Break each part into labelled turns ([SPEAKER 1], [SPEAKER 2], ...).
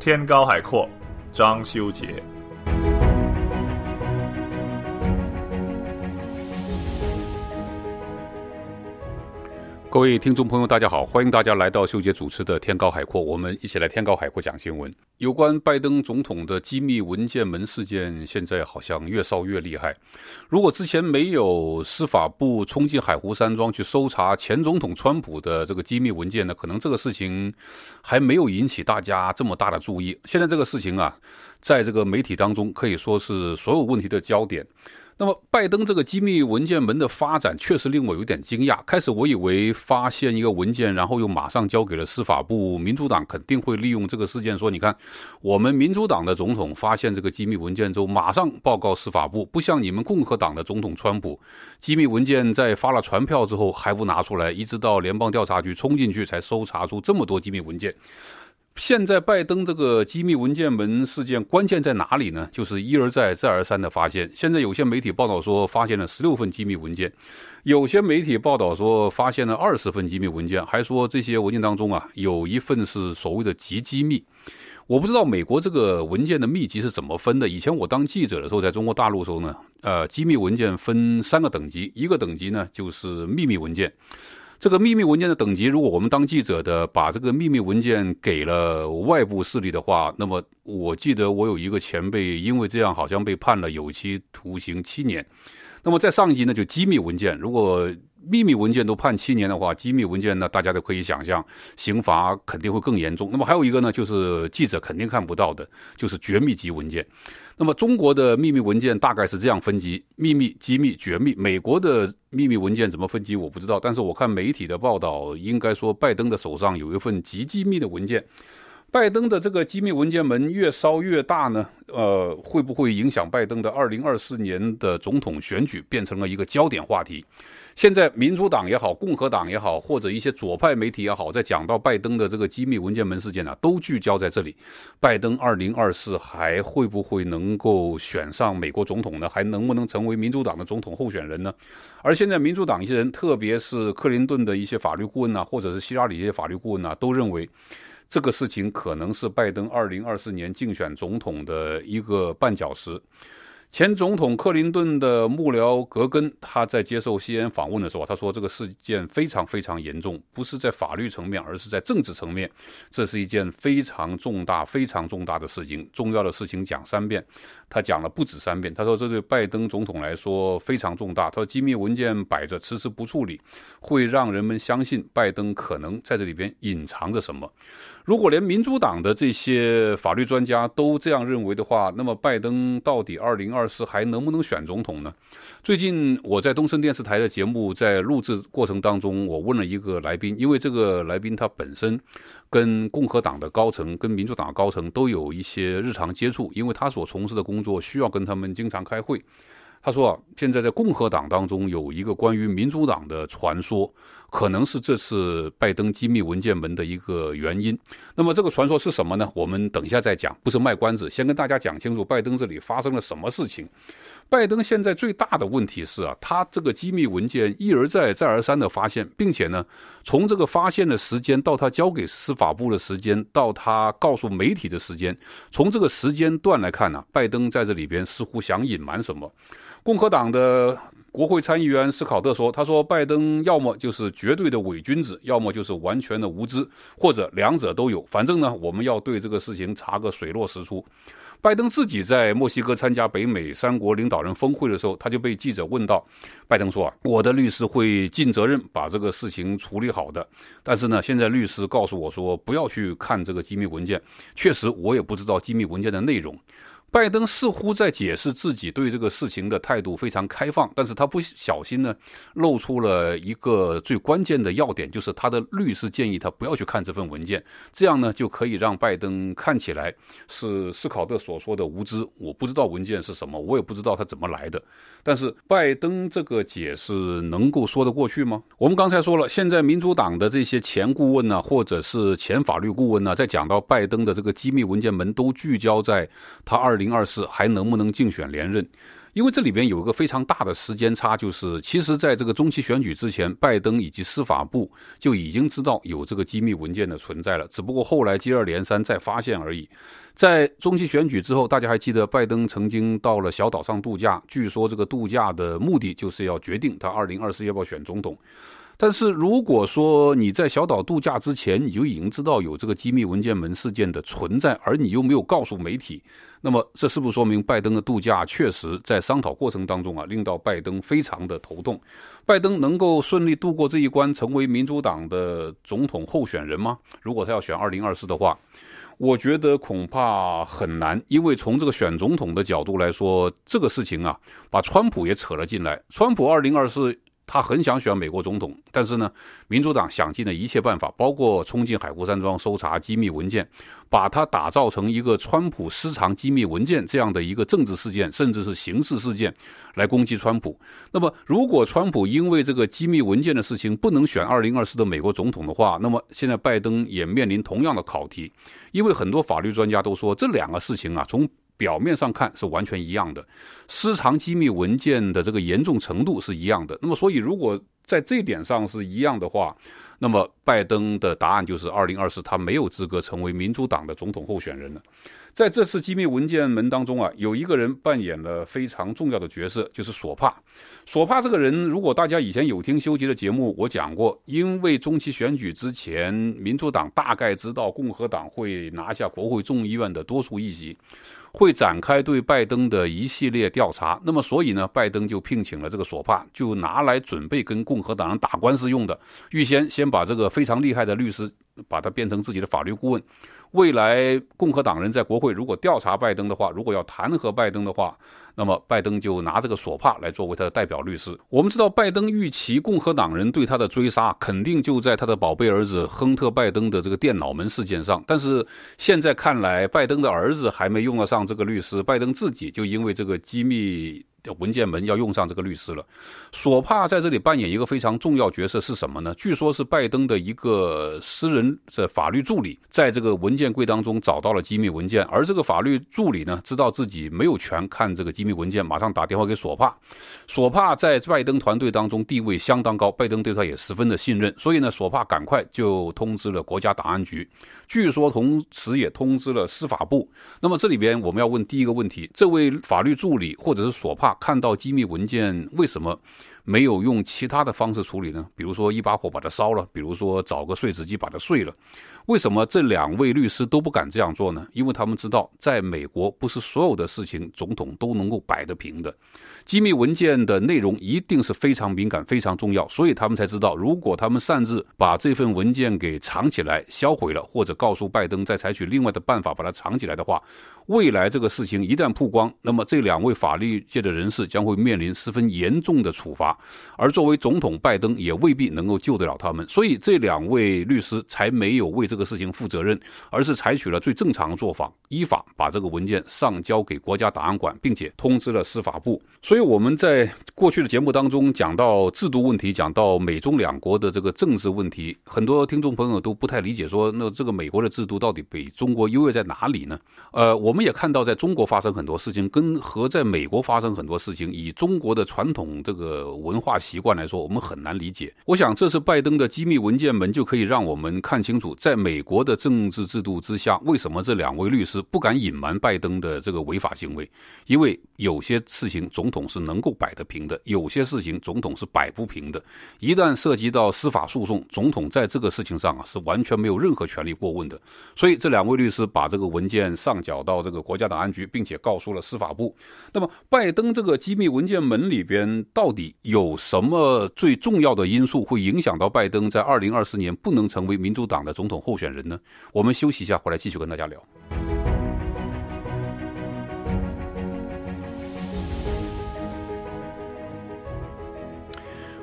[SPEAKER 1] 天高海阔，张修杰。各位听众朋友，大家好！欢迎大家来到秀杰主持的《天高海阔》，我们一起来天高海阔讲新闻。有关拜登总统的机密文件门事件，现在好像越烧越厉害。如果之前没有司法部冲进海湖山庄去搜查前总统川普的这个机密文件呢，可能这个事情还没有引起大家这么大的注意。现在这个事情啊，在这个媒体当中可以说是所有问题的焦点。那么，拜登这个机密文件门的发展确实令我有点惊讶。开始我以为发现一个文件，然后又马上交给了司法部，民主党肯定会利用这个事件说：你看，我们民主党的总统发现这个机密文件之后，马上报告司法部，不像你们共和党的总统川普，机密文件在发了传票之后还不拿出来，一直到联邦调查局冲进去才搜查出这么多机密文件。现在拜登这个机密文件门事件关键在哪里呢？就是一而再、再而三的发现。现在有些媒体报道说发现了十六份机密文件，有些媒体报道说发现了二十份机密文件，还说这些文件当中啊有一份是所谓的极机密。我不知道美国这个文件的密集是怎么分的。以前我当记者的时候，在中国大陆的时候呢，呃，机密文件分三个等级，一个等级呢就是秘密文件。这个秘密文件的等级，如果我们当记者的把这个秘密文件给了外部势力的话，那么我记得我有一个前辈，因为这样好像被判了有期徒刑七年。那么在上一集呢，就机密文件，如果。秘密文件都判七年的话，机密文件呢，大家都可以想象，刑罚肯定会更严重。那么还有一个呢，就是记者肯定看不到的，就是绝密级文件。那么中国的秘密文件大概是这样分级：秘密、机密、绝密。美国的秘密文件怎么分级，我不知道。但是我看媒体的报道，应该说拜登的手上有一份极机密的文件。拜登的这个机密文件门越烧越大呢，呃，会不会影响拜登的二零二四年的总统选举变成了一个焦点话题？现在民主党也好，共和党也好，或者一些左派媒体也好，在讲到拜登的这个机密文件门事件呢，都聚焦在这里。拜登二零二四还会不会能够选上美国总统呢？还能不能成为民主党的总统候选人呢？而现在民主党一些人，特别是克林顿的一些法律顾问呐，或者是希拉里一些法律顾问呐，都认为。这个事情可能是拜登二零二四年竞选总统的一个绊脚石。前总统克林顿的幕僚格根，他在接受 CNN 访问的时候，他说：“这个事件非常非常严重，不是在法律层面，而是在政治层面。这是一件非常重大、非常重大的事情。重要的事情讲三遍。”他讲了不止三遍。他说这对拜登总统来说非常重大。他说机密文件摆着，迟迟不处理，会让人们相信拜登可能在这里边隐藏着什么。如果连民主党的这些法律专家都这样认为的话，那么拜登到底二零二四还能不能选总统呢？最近我在东森电视台的节目在录制过程当中，我问了一个来宾，因为这个来宾他本身跟共和党的高层、跟民主党高层都有一些日常接触，因为他所从事的工。工作需要跟他们经常开会，他说啊，现在在共和党当中有一个关于民主党的传说，可能是这次拜登机密文件门的一个原因。那么这个传说是什么呢？我们等一下再讲，不是卖关子，先跟大家讲清楚拜登这里发生了什么事情。拜登现在最大的问题是啊，他这个机密文件一而再、再而三的发现，并且呢，从这个发现的时间到他交给司法部的时间，到他告诉媒体的时间，从这个时间段来看呢，拜登在这里边似乎想隐瞒什么。共和党的国会参议员斯考特说：“他说拜登要么就是绝对的伪君子，要么就是完全的无知，或者两者都有。反正呢，我们要对这个事情查个水落石出。”拜登自己在墨西哥参加北美三国领导人峰会的时候，他就被记者问到，拜登说啊，我的律师会尽责任把这个事情处理好的，但是呢，现在律师告诉我说不要去看这个机密文件，确实我也不知道机密文件的内容。拜登似乎在解释自己对这个事情的态度非常开放，但是他不小心呢露出了一个最关键的要点，就是他的律师建议他不要去看这份文件，这样呢就可以让拜登看起来是斯考特所说的无知，我不知道文件是什么，我也不知道他怎么来的。但是拜登这个解释能够说得过去吗？我们刚才说了，现在民主党的这些前顾问呢，或者是前法律顾问呢，在讲到拜登的这个机密文件门，都聚焦在他二。零二四还能不能竞选连任？因为这里边有一个非常大的时间差，就是其实在这个中期选举之前，拜登以及司法部就已经知道有这个机密文件的存在了，只不过后来接二连三再发现而已。在中期选举之后，大家还记得拜登曾经到了小岛上度假，据说这个度假的目的就是要决定他二零二四要不要选总统。但是如果说你在小岛度假之前你就已经知道有这个机密文件门事件的存在，而你又没有告诉媒体，那么这是不是说明拜登的度假确实在商讨过程当中啊令到拜登非常的头痛？拜登能够顺利度过这一关，成为民主党的总统候选人吗？如果他要选二零二四的话，我觉得恐怕很难，因为从这个选总统的角度来说，这个事情啊把川普也扯了进来，川普二零二四。他很想选美国总统，但是呢，民主党想尽了一切办法，包括冲进海湖山庄搜查机密文件，把他打造成一个川普私藏机密文件这样的一个政治事件，甚至是刑事事件，来攻击川普。那么，如果川普因为这个机密文件的事情不能选2024的美国总统的话，那么现在拜登也面临同样的考题，因为很多法律专家都说这两个事情啊，从表面上看是完全一样的，私藏机密文件的这个严重程度是一样的。那么，所以如果在这点上是一样的话。那么，拜登的答案就是，二零二四他没有资格成为民主党的总统候选人了。在这次机密文件门当中啊，有一个人扮演了非常重要的角色，就是索帕。索帕这个人，如果大家以前有听修杰的节目，我讲过，因为中期选举之前，民主党大概知道共和党会拿下国会众议院的多数议席，会展开对拜登的一系列调查。那么，所以呢，拜登就聘请了这个索帕，就拿来准备跟共和党人打官司用的，预先先。把这个非常厉害的律师，把他变成自己的法律顾问。未来共和党人在国会如果调查拜登的话，如果要弹劾拜登的话，那么拜登就拿这个索帕来作为他的代表律师。我们知道拜登预期共和党人对他的追杀，肯定就在他的宝贝儿子亨特·拜登的这个电脑门事件上。但是现在看来，拜登的儿子还没用得上这个律师，拜登自己就因为这个机密。文件门要用上这个律师了，索帕在这里扮演一个非常重要角色是什么呢？据说是拜登的一个私人的法律助理，在这个文件柜当中找到了机密文件，而这个法律助理呢，知道自己没有权看这个机密文件，马上打电话给索帕。索帕在拜登团队当中地位相当高，拜登对他也十分的信任，所以呢，索帕赶快就通知了国家档案局，据说同时也通知了司法部。那么这里边我们要问第一个问题：这位法律助理或者是索帕？看到机密文件，为什么？没有用其他的方式处理呢？比如说一把火把它烧了，比如说找个碎纸机把它碎了。为什么这两位律师都不敢这样做呢？因为他们知道，在美国不是所有的事情总统都能够摆得平的。机密文件的内容一定是非常敏感、非常重要，所以他们才知道，如果他们擅自把这份文件给藏起来、销毁了，或者告诉拜登再采取另外的办法把它藏起来的话，未来这个事情一旦曝光，那么这两位法律界的人士将会面临十分严重的处罚。而作为总统拜登也未必能够救得了他们，所以这两位律师才没有为这个事情负责任，而是采取了最正常做法，依法把这个文件上交给国家档案馆，并且通知了司法部。所以我们在过去的节目当中讲到制度问题，讲到美中两国的这个政治问题，很多听众朋友都不太理解，说那这个美国的制度到底比中国优越在哪里呢？呃，我们也看到在中国发生很多事情，跟和在美国发生很多事情，以中国的传统这个。文化习惯来说，我们很难理解。我想，这次拜登的机密文件门就可以让我们看清楚，在美国的政治制度之下，为什么这两位律师不敢隐瞒拜登的这个违法行为？因为有些事情总统是能够摆得平的，有些事情总统是摆不平的。一旦涉及到司法诉讼，总统在这个事情上啊是完全没有任何权利过问的。所以，这两位律师把这个文件上缴到这个国家档案局，并且告诉了司法部。那么，拜登这个机密文件门里边到底？有什么最重要的因素会影响到拜登在二零二四年不能成为民主党的总统候选人呢？我们休息一下，回来继续跟大家聊。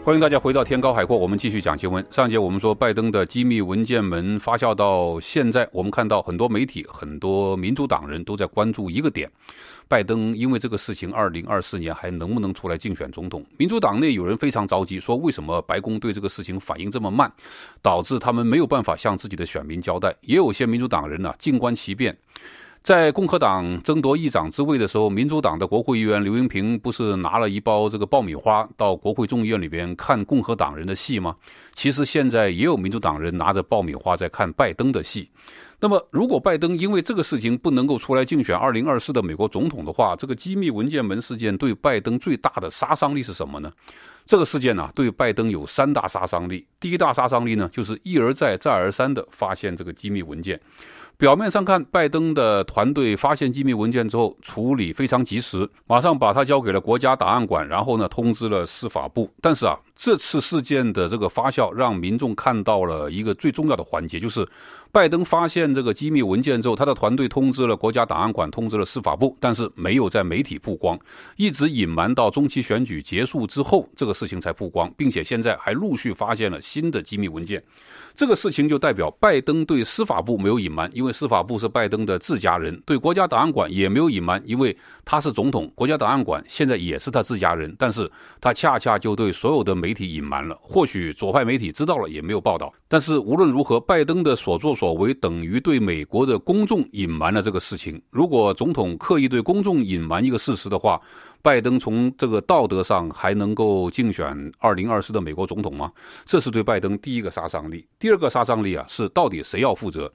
[SPEAKER 1] 欢迎大家回到天高海阔，我们继续讲新闻。上节我们说拜登的机密文件门发酵到现在，我们看到很多媒体、很多民主党人都在关注一个点：拜登因为这个事情，二零二四年还能不能出来竞选总统？民主党内有人非常着急，说为什么白宫对这个事情反应这么慢，导致他们没有办法向自己的选民交代。也有些民主党人呢，静观其变。在共和党争夺议长之位的时候，民主党的国会议员刘云平不是拿了一包这个爆米花到国会众议院里边看共和党人的戏吗？其实现在也有民主党人拿着爆米花在看拜登的戏。那么，如果拜登因为这个事情不能够出来竞选二零二四的美国总统的话，这个机密文件门事件对拜登最大的杀伤力是什么呢？这个事件呢，对拜登有三大杀伤力。第一大杀伤力呢，就是一而再、再而三的发现这个机密文件。表面上看，拜登的团队发现机密文件之后，处理非常及时，马上把它交给了国家档案馆，然后呢，通知了司法部。但是啊，这次事件的这个发酵，让民众看到了一个最重要的环节，就是。拜登发现这个机密文件之后，他的团队通知了国家档案馆，通知了司法部，但是没有在媒体曝光，一直隐瞒到中期选举结束之后，这个事情才曝光，并且现在还陆续发现了新的机密文件。这个事情就代表拜登对司法部没有隐瞒，因为司法部是拜登的自家人；对国家档案馆也没有隐瞒，因为他是总统，国家档案馆现在也是他自家人。但是他恰恰就对所有的媒体隐瞒了。或许左派媒体知道了也没有报道。但是无论如何，拜登的所作所为等于对美国的公众隐瞒了这个事情。如果总统刻意对公众隐瞒一个事实的话，拜登从这个道德上还能够竞选二零二四的美国总统吗？这是对拜登第一个杀伤力。第二个杀伤力啊，是到底谁要负责？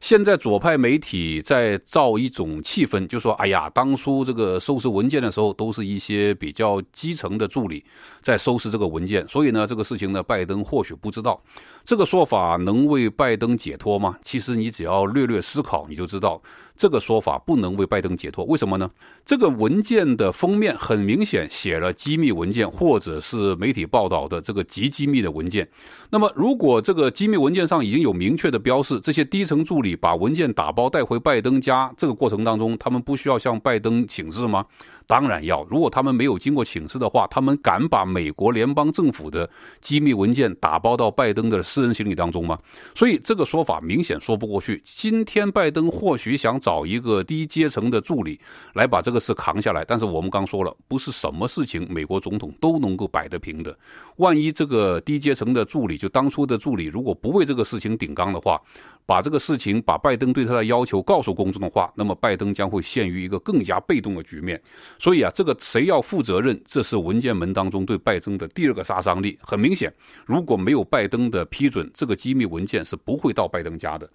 [SPEAKER 1] 现在左派媒体在造一种气氛，就说：“哎呀，当初这个收拾文件的时候，都是一些比较基层的助理在收拾这个文件，所以呢，这个事情呢，拜登或许不知道。”这个说法能为拜登解脱吗？其实你只要略略思考，你就知道。这个说法不能为拜登解脱，为什么呢？这个文件的封面很明显写了“机密文件”或者是媒体报道的这个极机密的文件。那么，如果这个机密文件上已经有明确的标示，这些低层助理把文件打包带回拜登家，这个过程当中，他们不需要向拜登请示吗？当然要。如果他们没有经过请示的话，他们敢把美国联邦政府的机密文件打包到拜登的私人行李当中吗？所以，这个说法明显说不过去。今天，拜登或许想。找一个低阶层的助理来把这个事扛下来，但是我们刚说了，不是什么事情美国总统都能够摆得平的。万一这个低阶层的助理就当初的助理如果不为这个事情顶缸的话，把这个事情把拜登对他的要求告诉公众的话，那么拜登将会陷于一个更加被动的局面。所以啊，这个谁要负责任？这是文件门当中对拜登的第二个杀伤力。很明显，如果没有拜登的批准，这个机密文件是不会到拜登家的。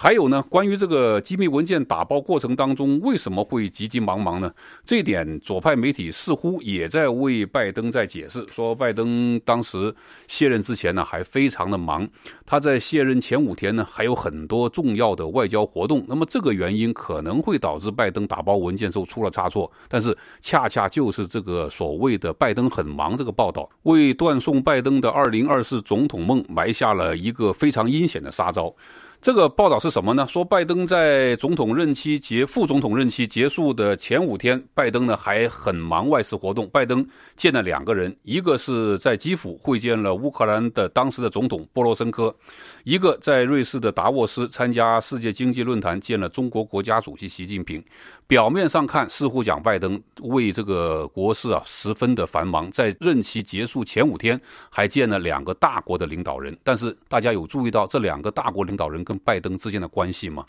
[SPEAKER 1] 还有呢，关于这个机密文件打包过程当中为什么会急急忙忙呢？这一点左派媒体似乎也在为拜登在解释，说拜登当时卸任之前呢，还非常的忙，他在卸任前五天呢，还有很多重要的外交活动。那么这个原因可能会导致拜登打包文件时候出了差错，但是恰恰就是这个所谓的拜登很忙这个报道，为断送拜登的二零二四总统梦埋下了一个非常阴险的杀招。这个报道是什么呢？说拜登在总统任期结副总统任期结束的前五天，拜登呢还很忙外事活动。拜登见了两个人，一个是在基辅会见了乌克兰的当时的总统波罗申科，一个在瑞士的达沃斯参加世界经济论坛见了中国国家主席习近平。表面上看，似乎讲拜登为这个国事啊十分的繁忙，在任期结束前五天还见了两个大国的领导人。但是大家有注意到这两个大国领导人？跟拜登之间的关系吗？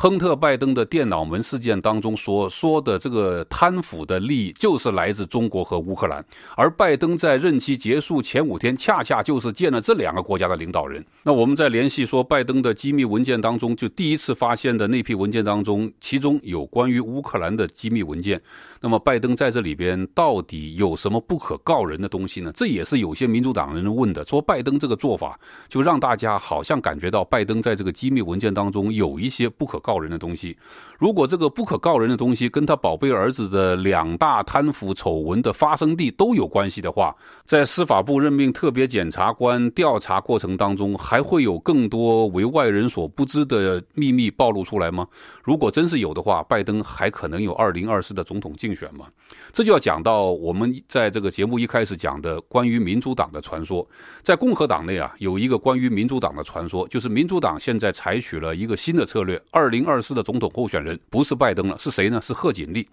[SPEAKER 1] 亨特·拜登的电脑门事件当中所说的这个贪腐的利益，就是来自中国和乌克兰。而拜登在任期结束前五天，恰恰就是见了这两个国家的领导人。那我们在联系说，拜登的机密文件当中，就第一次发现的那批文件当中，其中有关于乌克兰的机密文件。那么，拜登在这里边到底有什么不可告人的东西呢？这也是有些民主党人问的，说拜登这个做法，就让大家好像感觉到拜登在这个机密文件当中有一些不可。告人的东西，如果这个不可告人的东西跟他宝贝儿子的两大贪腐丑闻的发生地都有关系的话，在司法部任命特别检察官调查过程当中，还会有更多为外人所不知的秘密暴露出来吗？如果真是有的话，拜登还可能有二零二四的总统竞选吗？这就要讲到我们在这个节目一开始讲的关于民主党的传说，在共和党内啊，有一个关于民主党的传说，就是民主党现在采取了一个新的策略二。零二四的总统候选人不是拜登了，是谁呢？是贺锦丽。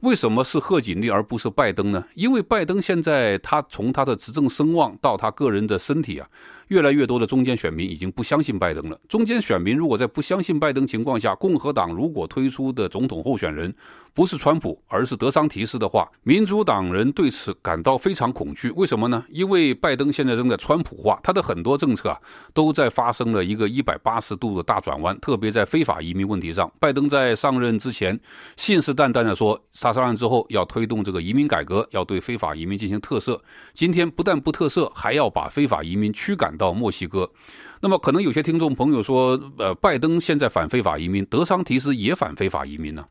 [SPEAKER 1] 为什么是贺锦丽而不是拜登呢？因为拜登现在他从他的执政声望到他个人的身体啊。越来越多的中间选民已经不相信拜登了。中间选民如果在不相信拜登情况下，共和党如果推出的总统候选人不是川普，而是德桑提斯的话，民主党人对此感到非常恐惧。为什么呢？因为拜登现在正在川普化，他的很多政策啊都在发生了一个一百八十度的大转弯。特别在非法移民问题上，拜登在上任之前信誓旦旦的说，沙沙案之后要推动这个移民改革，要对非法移民进行特色。今天不但不特色，还要把非法移民驱赶。到墨西哥，那么可能有些听众朋友说，呃，拜登现在反非法移民，德桑提斯也反非法移民呢？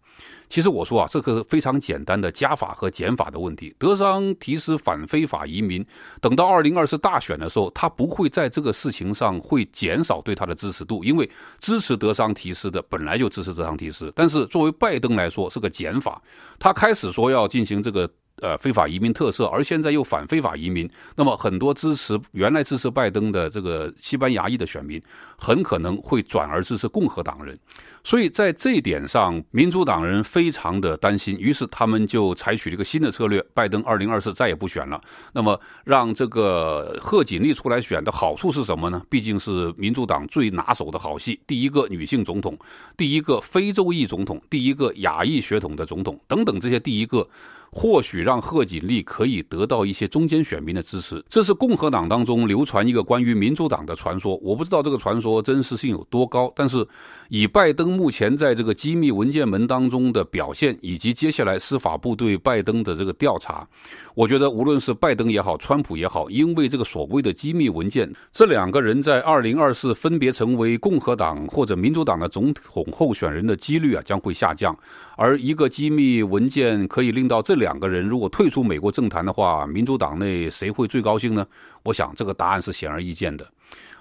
[SPEAKER 1] 其实我说啊，这个非常简单的加法和减法的问题。德桑提斯反非法移民，等到二零二四大选的时候，他不会在这个事情上会减少对他的支持度，因为支持德桑提斯的本来就支持德桑提斯。但是作为拜登来说是个减法，他开始说要进行这个。呃，非法移民特色，而现在又反非法移民，那么很多支持原来支持拜登的这个西班牙裔的选民，很可能会转而支持共和党人。所以在这点上，民主党人非常的担心，于是他们就采取了一个新的策略：拜登二零二四再也不选了。那么，让这个贺锦丽出来选的好处是什么呢？毕竟是民主党最拿手的好戏：第一个女性总统，第一个非洲裔总统，第一个亚裔血统的总统，等等这些第一个，或许让贺锦丽可以得到一些中间选民的支持。这是共和党当中流传一个关于民主党的传说，我不知道这个传说真实性有多高，但是以拜登。目前在这个机密文件门当中的表现，以及接下来司法部对拜登的这个调查，我觉得无论是拜登也好，川普也好，因为这个所谓的机密文件，这两个人在二零二四分别成为共和党或者民主党的总统候选人的几率啊将会下降。而一个机密文件可以令到这两个人如果退出美国政坛的话，民主党内谁会最高兴呢？我想这个答案是显而易见的。